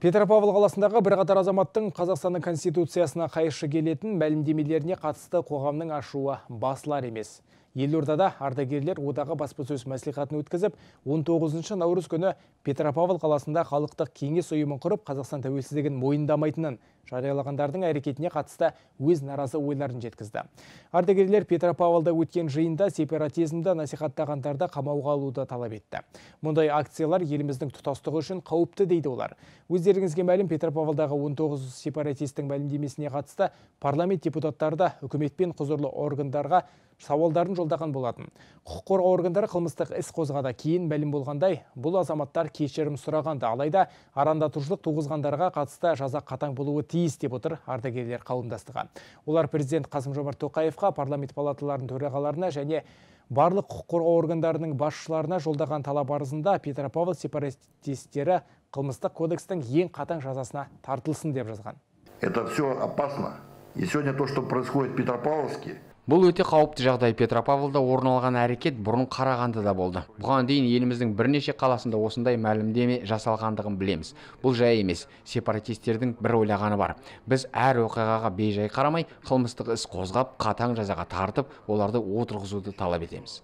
петропавл қаласындағы бірқатар азаматтың қазақстанның конституциясына қайшы келетін мәлімдемелеріне қатысты қоғамның ашуы басылар емес елордада ардагерлер одағы баспасөз мәслихатын өткізіп 19 наурыз күні петропавл қаласында халықтық кеңес ұйымын құрып қазақстан тәуелсіздігін мойындамайтынын жариялағандардың әрекетіне қатысты өз наразы ойларын жеткізді ардагерлер петропавлда өткен жиында сепаратизмді насихаттағандарды қамауға алуды талап етті мұндай акциялар еліміздің тұтастығы үшін қауіпті дейді олар өздеріңізге мәлім петропавлдағы 19 сепаратистің мәлімдемесіне қатысты парламент депутаттары да үкімет пен құзырлы органдарға сауалдарын жолдаған болатын құқық қорғау органдары қылмыстық іс қозғады кейін мәлім болғандай бұл азаматтар кешірім сұраған алайда арандатушылық туғызғандарға қатысты жаза қатаң болуы тиіс деп отыр ардагерлер қауымдастығы олар президент қасым жомарт тоқаевқа парламент палаталарының төрағаларына және барлық құқық қорғау органдарының басшыларына жолдаған талап арызында петропавл сепаратистері қылмыстық кодекстің ең қатаң жазасына тартылсын деп жазған это все опасно и сегодня то что происходит в петропавловске бұл өте қауіпті жағдай петропавлда орын алған әрекет бұрын қарағандыда болды бұған дейін еліміздің бірнеше қаласында осындай мәлімдеме жасалғандығын білеміз бұл жай емес сепаратистердің бір ойлағаны бар біз әр оқиғаға бейжай қарамай қылмыстық іс қозғап қатаң жазаға тартып оларды отырғызуды талап етеміз